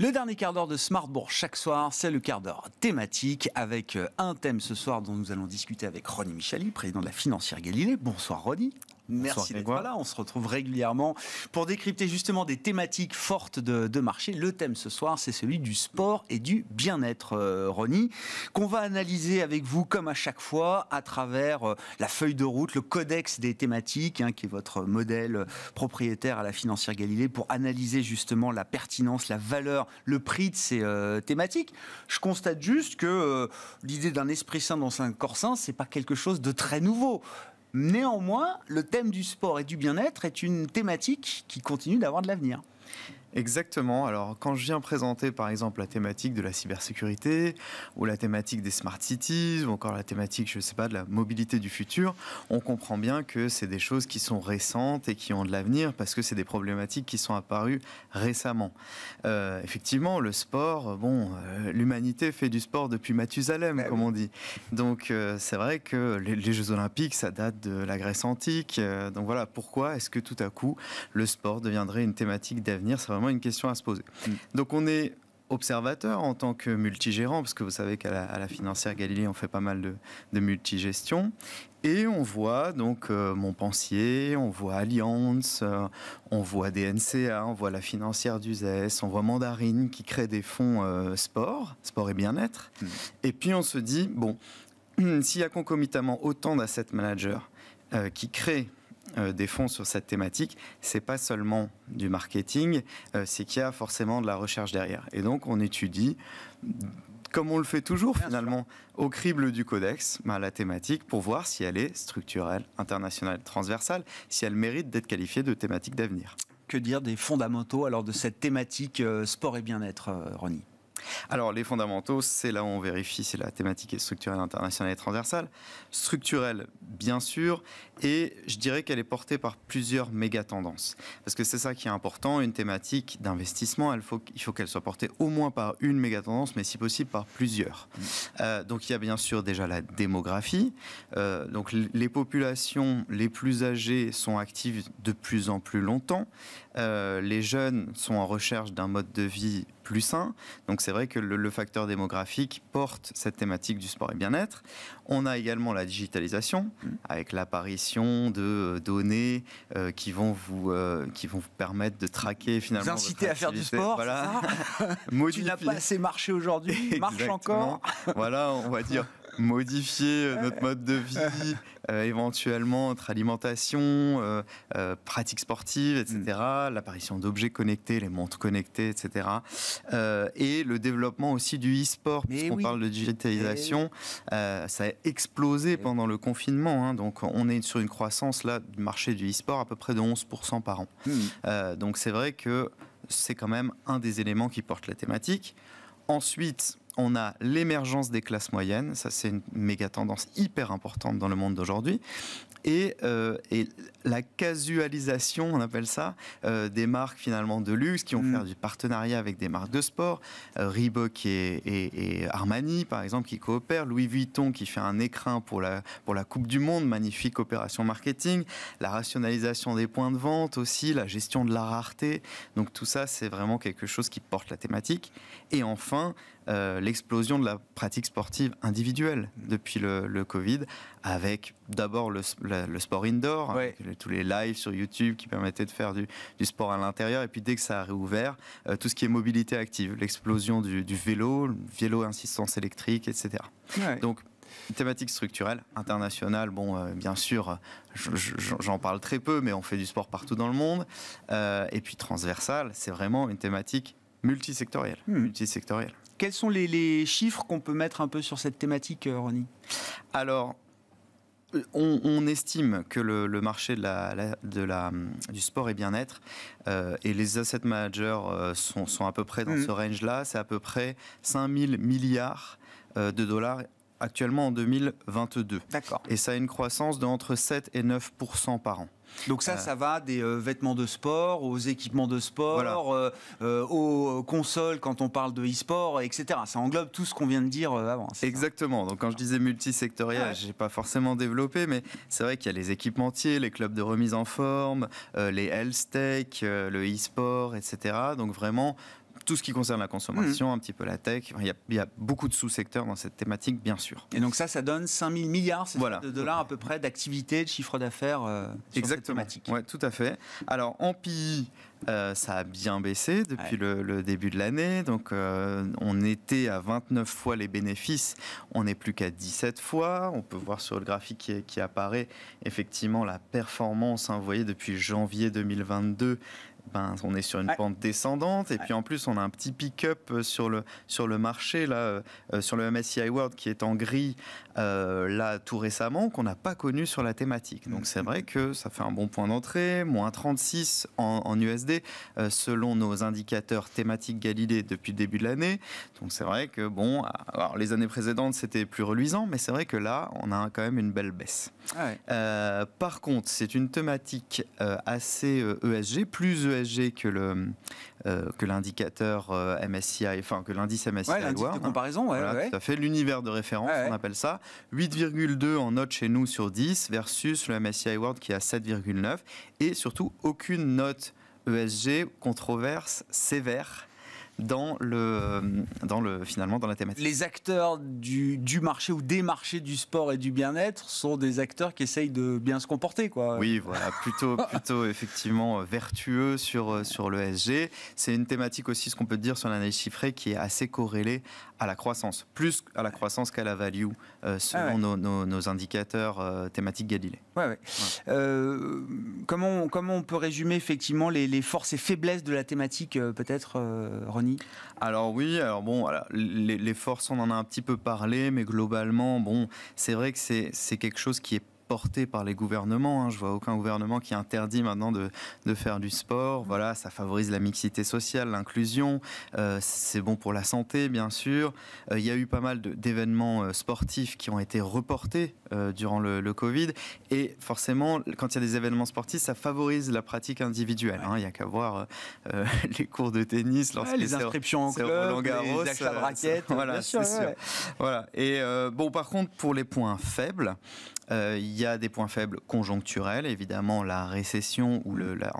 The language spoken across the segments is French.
Le dernier quart d'heure de Smartbourg chaque soir, c'est le quart d'heure thématique avec euh, un thème ce soir dont nous allons discuter avec Ronny Michali, président de la financière Galilée. Bonsoir Ronny Merci d'être là. On se retrouve régulièrement pour décrypter justement des thématiques fortes de, marché. Le thème ce soir, c'est celui du sport et du bien-être, euh, Ronnie, qu'on va analyser avec vous comme à chaque fois à travers euh, la feuille de route, le codex des thématiques, hein, qui est votre modèle propriétaire à la financière Galilée pour analyser justement la pertinence, la valeur, le prix de ces euh, thématiques. Je constate juste que l'idée d'un esprit sain dans un corps sain, c'est pas quelque chose de très nouveau. Néanmoins, le thème du sport et du bien-être est une thématique qui continue d'avoir de l'avenir. Exactement. Alors, quand je viens présenter, par exemple, la thématique de la cybersécurité, ou la thématique des smart cities, ou encore la thématique, je sais pas, de la mobilité du futur, on comprend bien que c'est des choses qui sont récentes et qui ont de l'avenir, parce que c'est des problématiques qui sont apparues récemment. Euh, effectivement, le sport, bon, euh, l'humanité fait du sport depuis Mathusalem, ah comme on dit. Donc, euh, c'est vrai que les, Jeux Olympiques, ça date de la Grèce antique. donc voilà, pourquoi est-ce que tout à coup, le sport deviendrait une thématique d'avenir vraiment une question à se poser. Mm. Donc on est observateur en tant que multigérant, parce que vous savez qu'à la, financière Galilée, on fait pas mal de, multigestion. Et on voit donc mon euh, Montpensier, on voit Alliance, euh, on voit DNCA, on voit la financière du on voit Mandarine qui crée des fonds euh, sport, sport et bien-être. Mm. Et puis on se dit, bon, s'il y a concomitamment autant d'assets managers qui créent euh, des fonds sur cette thématique, c'est pas seulement du marketing, euh, c'est qu'il y a forcément de la recherche derrière. Et donc on étudie, comme on le fait toujours finalement, au crible du codex, ben, la thématique pour voir si elle est structurelle, internationale, transversale, si elle mérite d'être qualifiée de thématique d'avenir. Que dire des fondamentaux alors de cette thématique euh, sport et bien-être, Ronnie alors, les fondamentaux, c'est là où on vérifie si la thématique est structurelle, internationale et transversale. Structurelle, bien sûr, et je dirais qu'elle est portée par plusieurs méga tendances. Parce que c'est ça qui est important, une thématique d'investissement, il faut qu'elle soit portée au moins par une méga tendance, mais si possible par plusieurs. Mm. Euh, donc, il y a bien sûr déjà la démographie. Euh, donc, les populations les plus âgées sont actives de plus en plus longtemps. Euh, les jeunes sont en recherche d'un mode de vie plus sain. Donc c'est vrai que le, facteur démographique porte cette thématique du sport et bien-être. On a également la digitalisation mm. avec l'apparition de euh, données euh, qui vont vous euh, qui vont vous permettre de traquer finalement. Vous inciter à faire du sport. Voilà. Ça tu n'as pas assez marché aujourd'hui. Marche encore. Voilà, on va dire modifier euh, euh. notre mode de vie, euh, éventuellement notre alimentation, euh, pratiques sportives, etc. Mm. L'apparition d'objets connectés, les montres connectées, etc. et le développement aussi du e-sport, puisqu'on parle de digitalisation. Eh ça a explosé eh pendant le confinement. Hein. donc on est sur une croissance là du marché du e-sport à peu près de 11% par an. Mm. donc c'est vrai que c'est quand même un des éléments qui porte la thématique. Ensuite, on a l'émergence des classes moyennes, ça c'est une méga tendance hyper importante dans le monde d'aujourd'hui, et, euh, la casualisation, on appelle ça, euh, des marques finalement de luxe qui ont fait mm. faire du partenariat avec des marques de sport, euh, Reebok et, et, Armani par exemple qui coopèrent, Louis Vuitton qui fait un écrin pour la, pour la Coupe du Monde, magnifique opération marketing, la rationalisation des points de vente aussi, la gestion de la rareté, donc tout ça c'est vraiment quelque chose qui porte la thématique. Et enfin, euh, l'explosion de la pratique sportive individuelle depuis le, Covid, avec d'abord le, sport indoor, tous les lives sur YouTube qui permettaient de faire du, sport à l'intérieur, et puis dès que ça a réouvert, euh, tout ce qui est mobilité active, l'explosion du, vélo, vélo insistance électrique, etc. Donc Donc Thématique structurelle, internationale, bon, euh, bien sûr, j'en parle très peu, mais on fait du sport partout dans le monde. et puis transversale, c'est vraiment une thématique multisectorielle. Hmm. multisectorielle. Quels sont les, chiffres qu'on peut mettre un peu sur cette thématique, euh, Ronnie Alors, euh, on, estime que le, marché de la, euh, du sport et bien-être et les asset managers sont, à peu près dans mm. ce range-là. C'est à peu près 5000 milliards de dollars actuellement en 2022. D'accord. Et ça a une croissance de entre 7 et 9 par an. Donc ça, euh. ça va des euh, vêtements de sport, aux équipements de sport, euh, aux consoles quand on parle de e-sport, etc. Ça englobe tout ce qu'on vient de dire avant. Exactement. Donc quand je disais multisectoriel, je n'ai pas forcément développé, mais c'est vrai qu'il y a les équipementiers, les clubs de remise en forme, les health tech, le e-sport, etc. Donc vraiment, tout ce qui concerne la consommation, mmh. un petit peu la tech. Il y a, beaucoup de sous-secteurs dans cette thématique, bien sûr. Et donc ça, ça donne 5000 milliards de dollars à peu près d'activité, de chiffre d'affaires euh, sur Exactement. cette thématique. tout à fait. Alors en PI, euh, ça a bien baissé depuis le, début de l'année. Donc, euh, on était à 29 fois les bénéfices. On n'est plus qu'à 17 fois. On peut voir sur le graphique qui, apparaît effectivement la performance. Hein, vous voyez, depuis janvier 2022, on est sur une pente descendante. Et puis en plus, on a un petit pick-up euh, sur le, sur le marché, là, euh, euh, sur le MSCI World qui est en gris, là, tout récemment, qu'on n'a pas connu sur la thématique. Donc c'est vrai que ça fait un bon point d'entrée, moins 36 en, USD, selon nos indicateurs thématiques Galilée depuis début de l'année. Donc c'est vrai que, bon, alors les années précédentes, c'était plus reluisant, mais c'est vrai que là, on a quand même une belle baisse. Ah par contre, c'est une thématique assez ESG, e plus ESG euh, que l'indicateur euh, MSCI, enfin que l'indice MSCI World, hein. comparaison, ça fait l'univers de référence, on appelle ça 8,2 en note chez nous sur 10 versus le MSCI World qui a 7,9 et surtout aucune note ESG controverse sévère dans le, dans le, finalement dans la thématique. Les acteurs du, marché ou des marchés du sport et du bien-être sont des acteurs qui essayent de bien se comporter, quoi. Oui, voilà, plutôt, plutôt effectivement euh, vertueux sur, euh, sur le SG. C'est une thématique aussi, ce qu'on peut dire sur l'analyse chiffrée, qui est assez corrélée à la croissance, plus à la croissance qu'à la value, euh, selon ah nos, indicateurs thématiques Galilée. Ouais, ouais. comment, comment on peut résumer effectivement les, les forces et faiblesses de la thématique, peut-être, René alors oui, alors bon, les, les, forces, on en a un petit peu parlé, mais globalement, bon, c'est vrai que c'est quelque chose qui est porté par les gouvernements. Hein. Je vois aucun gouvernement qui interdit maintenant de, faire du sport. Mm. Voilà, ça favorise la mixité sociale, l'inclusion. Euh, c'est bon pour la santé, bien sûr. Euh, il y a eu pas mal d'événements euh, sportifs qui ont été reportés durant le, Covid. Et forcément, quand il y a des événements sportifs, ça favorise la pratique individuelle. Hein. Il n'y a qu'à voir les cours de tennis, les inscriptions en club, les achats de voilà, sûr, Voilà. Et bon, par contre, pour les points faibles, il euh, il y a des points faibles conjoncturels, évidemment la récession ou le, la,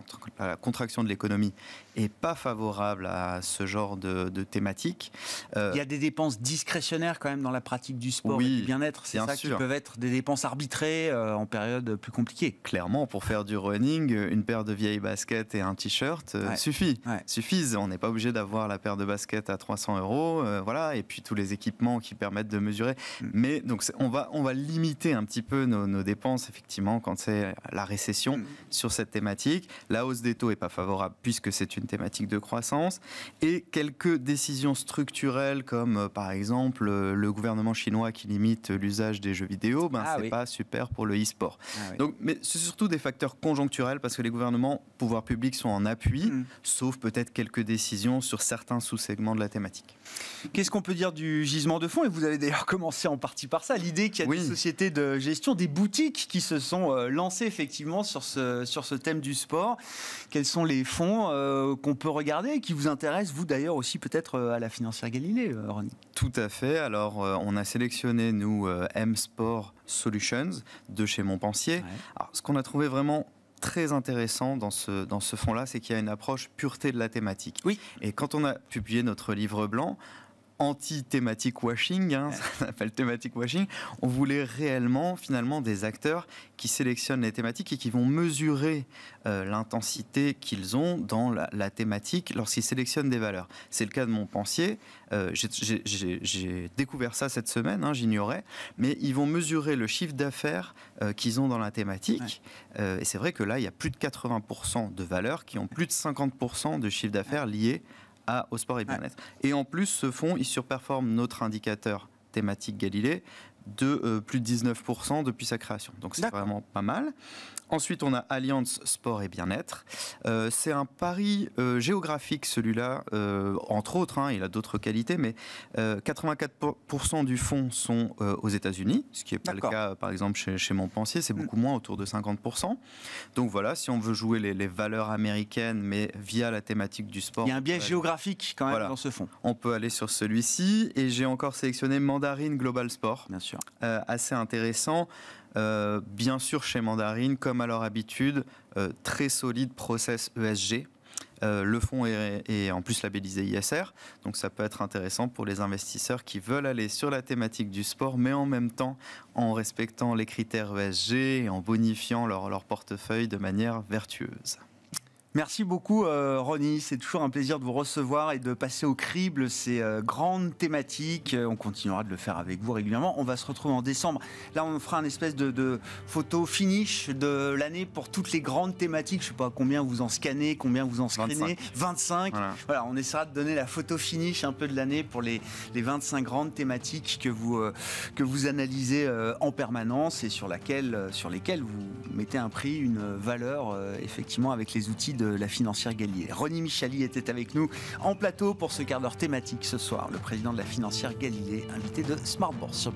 contraction de l'économie est pas favorable à ce genre de, thématique. Euh, Il y a des dépenses discrétionnaires quand même dans la pratique du sport et du bien-être, c'est ça qui peuvent être des dépenses arbitrées euh, en période plus compliquée. Clairement, pour faire du running, une paire de vieilles baskets et un t-shirt euh, suffit, suffisent. On n'est pas obligé d'avoir la paire de baskets à 300 euros, voilà, et puis tous les équipements qui permettent de mesurer. Mm. Mais donc on va on va limiter un petit peu nos, dépenses effectivement quand c'est la récession mm. sur cette thématique. La hausse des taux est pas favorable puisque c'est une thématique de croissance, et quelques décisions structurelles comme euh, par exemple euh, le gouvernement chinois qui limite l'usage des jeux vidéo, ben, ah c'est pas super pour le e-sport. Ah Donc, mais c'est surtout des facteurs conjoncturels parce que les gouvernements, pouvoirs publics sont en appui, hmm. sauf peut-être quelques décisions sur certains sous-segments de la thématique. Qu'est-ce qu'on peut dire du gisement de fonds Et vous avez d'ailleurs commencé en partie par ça, l'idée qu'il y a des sociétés de gestion, des boutiques qui se sont euh, lancées effectivement sur ce, sur ce thème du sport. Quels sont les fonds qu'on peut regarder et qui vous intéresse, vous d'ailleurs aussi peut-être euh, à la financière Galilée, euh, Tout à fait. Alors, euh, on a sélectionné, nous, M-Sport Solutions de chez Montpensier. Alors, ce qu'on a trouvé vraiment très intéressant dans ce, dans ce fonds-là, c'est qu'il y a une approche pureté de la thématique. Oui. Et quand on a publié notre livre blanc, anti-thématique washing, hein, ça s'appelle thématique washing. On voulait réellement, finalement, des acteurs qui sélectionnent les thématiques et qui vont mesurer euh, l'intensité qu'ils ont dans la, thématique lorsqu'ils sélectionnent des valeurs. C'est le cas de mon pensier euh, J'ai découvert ça cette semaine, hein, j'ignorais. Mais ils vont mesurer le chiffre d'affaires euh, qu'ils ont dans la thématique. et c'est vrai que là, il y a plus de 80% de valeurs qui ont plus de 50% de chiffre d'affaires lié au sport et bien-être. Et en plus, ce fonds, il surperforme notre indicateur thématique Galilée de euh, plus de 19% depuis sa création. Donc c'est vraiment pas mal. Ensuite, on a Alliance Sport et Bien-être. Euh, c'est un pari euh, géographique, celui-là, euh, entre autres, hein, il a d'autres qualités, mais 84% du fonds sont aux États-Unis, ce qui n'est pas le cas, par exemple, chez, chez Montpensier, c'est mm. beaucoup moins, autour de 50%. Donc voilà, si on veut jouer les, valeurs américaines, mais via la thématique du sport. Il y a un biais géographique quand même dans ce fonds. On peut aller sur celui-ci, et j'ai encore sélectionné Mandarin Global Sport. Bien sûr. assez intéressant. Euh, bien sûr, chez Mandarine, comme à leur habitude, euh, très solide process ESG. Euh, le fonds est, en plus labellisé ISR, donc ça peut être intéressant pour les investisseurs qui veulent aller sur la thématique du sport, mais en même temps en respectant les critères ESG et en bonifiant leur portefeuille de manière vertueuse. Merci beaucoup, euh, Ronnie. C'est toujours un plaisir de vous recevoir et de passer au crible ces euh, grandes thématiques. Euh, on continuera de le faire avec vous régulièrement. On va se retrouver en décembre. Là, on fera un espèce de, photo finish de l'année pour toutes les grandes thématiques. Je ne sais pas combien vous en scannez, combien vous en scannez. 25. Voilà. on essaiera de donner la photo finish un peu de l'année pour les, 25 grandes thématiques que vous, euh, que vous analysez en permanence et sur, laquelle, sur lesquelles vous mettez un prix, une valeur, effectivement, avec les outils de la financière Galilée. Ronnie Michali était avec nous en plateau pour ce quart d'heure thématique ce soir. Le président de la financière Galilée, invité de Smart Bourse sur